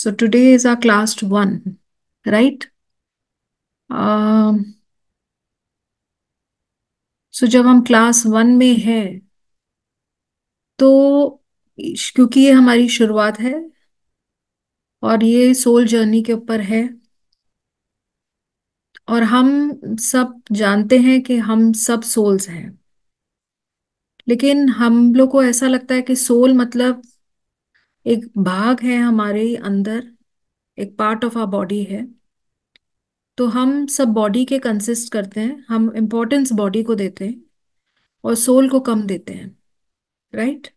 So today is our class 1, right? Um, so so, जब हम class one में हैं तो क्योंकि ये हमारी शुरुआत है और ये सोल जर्नी के ऊपर है और हम सब जानते हैं कि हम सब सोल्स हैं लेकिन हम लोग को ऐसा लगता है कि सोल मतलब एक भाग है हमारे अंदर एक पार्ट ऑफ आर बॉडी है तो हम सब बॉडी के कंसिस्ट करते हैं हम इम्पोर्टेंस बॉडी को देते हैं और सोल को कम देते हैं राइट right?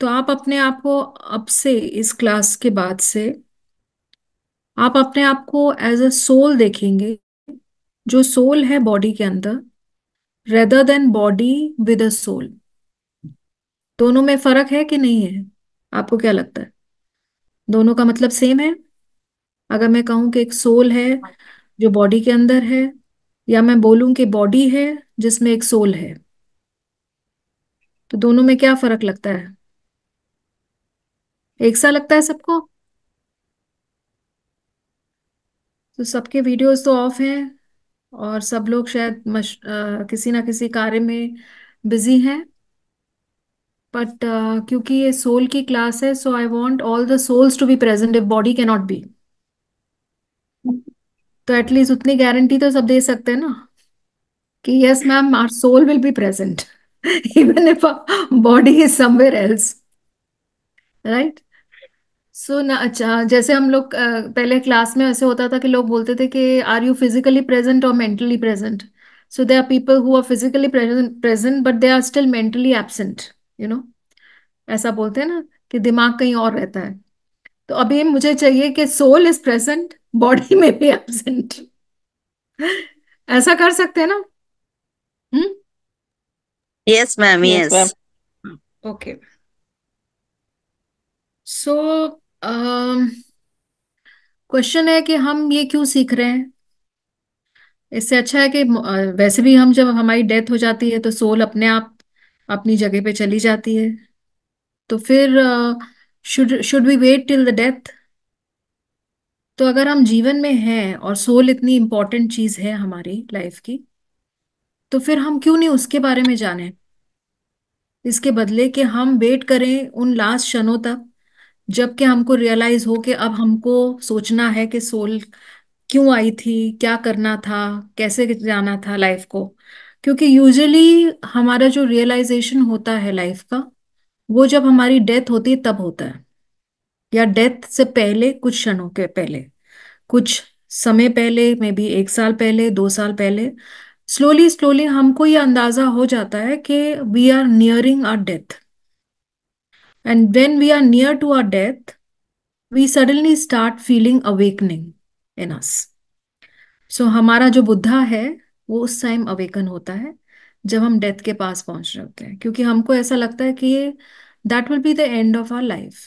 तो आप अपने आप को अब से इस क्लास के बाद से आप अपने आप को एज अ सोल देखेंगे जो सोल है बॉडी के अंदर rather than body with a soul दोनों में फर्क है कि नहीं है आपको क्या लगता है दोनों का मतलब सेम है अगर मैं कहूं कि एक सोल है जो बॉडी के अंदर है या मैं बोलूं कि बॉडी है जिसमें एक सोल है तो दोनों में क्या फर्क लगता है एक सा लगता है सबको तो सबके वीडियोस तो ऑफ हैं और सब लोग शायद मश, आ, किसी ना किसी कार्य में बिजी हैं बट uh, क्योंकि ये सोल की क्लास है so I want all the souls to be present if body can not be तो एटलीस्ट उतनी गारंटी तो सब दे सकते हैं ना कि yes ma'am our soul will be present even if body is is else right so so, ना अच्छा जैसे हम लोग पहले क्लास में ऐसे होता था कि लोग बोलते थे कि आर यू फिजिकली प्रेजेंट और mentally present so they are people who are physically present but they are still mentally absent you know ऐसा बोलते हैं ना कि दिमाग कहीं और रहता है तो अभी मुझे चाहिए कि सोल इज प्रेजेंट बॉडी में भी एबसेंट ऐसा कर सकते हैं ना yes ma'am yes okay so question है कि हम ये क्यों सीख रहे हैं इससे अच्छा है कि वैसे भी हम जब हमारी डेथ हो जाती है तो सोल अपने आप अपनी जगह पे चली जाती है तो फिर should should we wait till the death तो अगर हम जीवन में हैं और सोल इतनी इंपॉर्टेंट चीज़ है हमारी लाइफ की तो फिर हम क्यों नहीं उसके बारे में जाने इसके बदले कि हम वेट करें उन लास्ट क्षणों तक जबकि हमको रियलाइज हो कि अब हमको सोचना है कि सोल क्यों आई थी क्या करना था कैसे जाना था लाइफ को क्योंकि यूजुअली हमारा जो रियलाइजेशन होता है लाइफ का वो जब हमारी डेथ होती है तब होता है या डेथ से पहले कुछ क्षणों के पहले कुछ समय पहले मे बी एक साल पहले दो साल पहले स्लोली स्लोली हमको ये अंदाजा हो जाता है कि we are nearing our death and when we are near to our death we suddenly start feeling awakening in us so हमारा जो बुद्धा है वो उस टाइम अवेकन होता है जब हम डेथ के पास पहुंच रहे होते हैं क्योंकि हमको ऐसा लगता है कि ये that will be the end of our life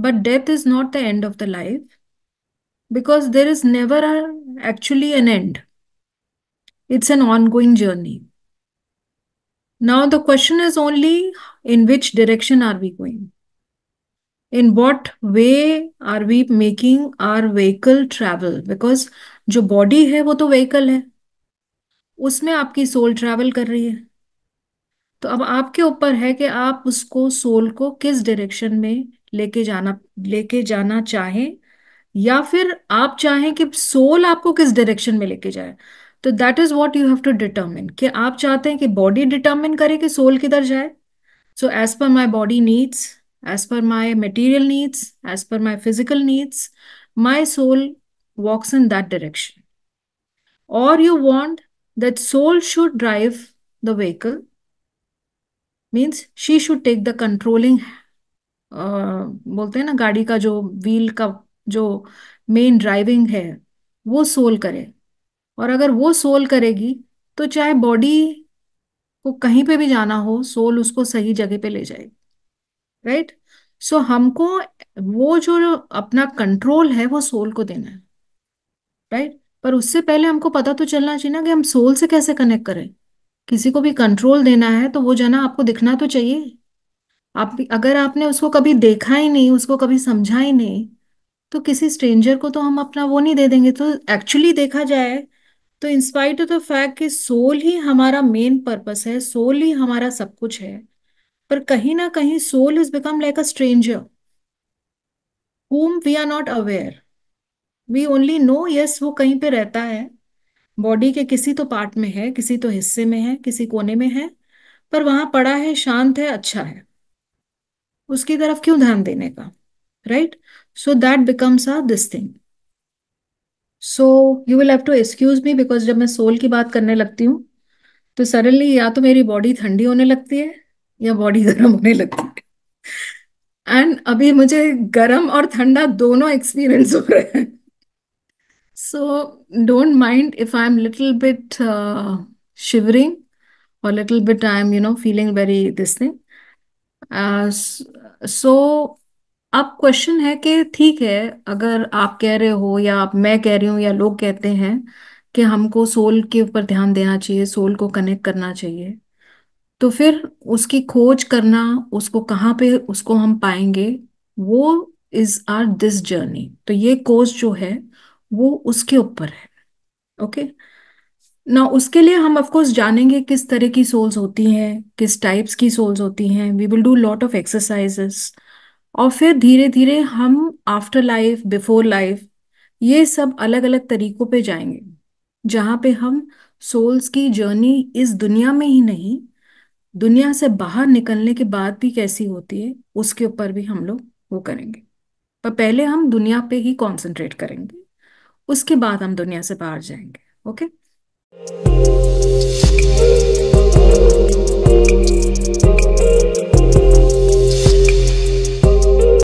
but death is not the end of the life because there is never our actually an end it's an ongoing journey now the question is only in which direction are we going in what way are we making our vehicle travel because जो body है वो तो vehicle है उसमें आपकी soul travel कर रही है तो अब आपके ऊपर है कि आप उसको सोल को किस डायरेक्शन में लेके जाना लेके जाना चाहें या फिर आप चाहें कि सोल आपको किस डायरेक्शन में लेके जाए तो that is what you have to determine कि आप चाहते हैं कि बॉडी डिटर्मिन करे कि सोल किधर जाए so as per my body needs as per my material needs, as per my physical needs, my soul walks in that direction. Or you want that soul should drive the vehicle, means she should take the controlling, uh, बोलते हैं ना गाड़ी का जो wheel का जो main driving है वो सोल करे और अगर वो सोल करेगी तो चाहे बॉडी को कहीं पे भी जाना हो सोल उसको सही जगह पे ले जाएगी राइट सो हमको वो जो अपना कंट्रोल है वो सोल को देना है राइट पर उससे पहले हमको पता तो चलना चाहिए ना कि हम सोल से कैसे कनेक्ट करें किसी को भी कंट्रोल देना है तो वो जाना आपको दिखना तो चाहिए आप अगर आपने उसको कभी देखा ही नहीं उसको कभी समझा ही नहीं तो किसी स्ट्रेंजर को तो हम अपना वो नहीं दे देंगे तो एक्चुअली देखा जाए तो इंस्पाइट ऑफ द फैक्ट कि सोल ही हमारा मेन पर्पस है सोल ही हमारा सब कुछ है पर कहीं ना कहीं soul is become like a stranger home we are not aware we only know yes वो कहीं पे रहता है बॉडी के किसी तो पार्ट में है किसी तो हिस्से में है किसी कोने में है पर वहां पड़ा है शांत है अच्छा है उसकी तरफ क्यों ध्यान देने का right so that becomes a this thing so you will have to excuse me because जब मैं सोल की बात करने लगती हूँ तो सडनली या तो मेरी बॉडी ठंडी होने लगती है या बॉडी गर्म होने लगती है एंड अभी मुझे गर्म और ठंडा दोनों एक्सपीरियंस हो रहे हैं so don't mind if I am little bit shivering और little bit I am you know feeling very this thing so अब क्वेश्चन है कि ठीक है अगर आप कह रहे हो या आप मैं कह रही हूँ या लोग कहते हैं कि हमको सोल के ऊपर ध्यान देना चाहिए सोल को कनेक्ट करना चाहिए तो फिर उसकी खोज करना उसको कहाँ पे उसको हम पाएंगे वो इज आर दिस जर्नी तो ये कोर्स जो है वो उसके ऊपर है ओके ना उसके लिए हम ऑफकोर्स जानेंगे किस तरह की सोल्स होती हैं किस टाइप्स की सोल्स होती हैं we will do lot of exercises और फिर धीरे धीरे हम आफ्टर लाइफ बिफोर लाइफ ये सब अलग अलग तरीकों पे जाएंगे जहाँ पे हम सोल्स की जर्नी इस दुनिया में ही नहीं दुनिया से बाहर निकलने के बाद भी कैसी होती है उसके ऊपर भी हम लोग वो करेंगे पर पहले हम दुनिया पे ही कॉन्सेंट्रेट करेंगे उसके बाद हम दुनिया से बाहर जाएंगे ओके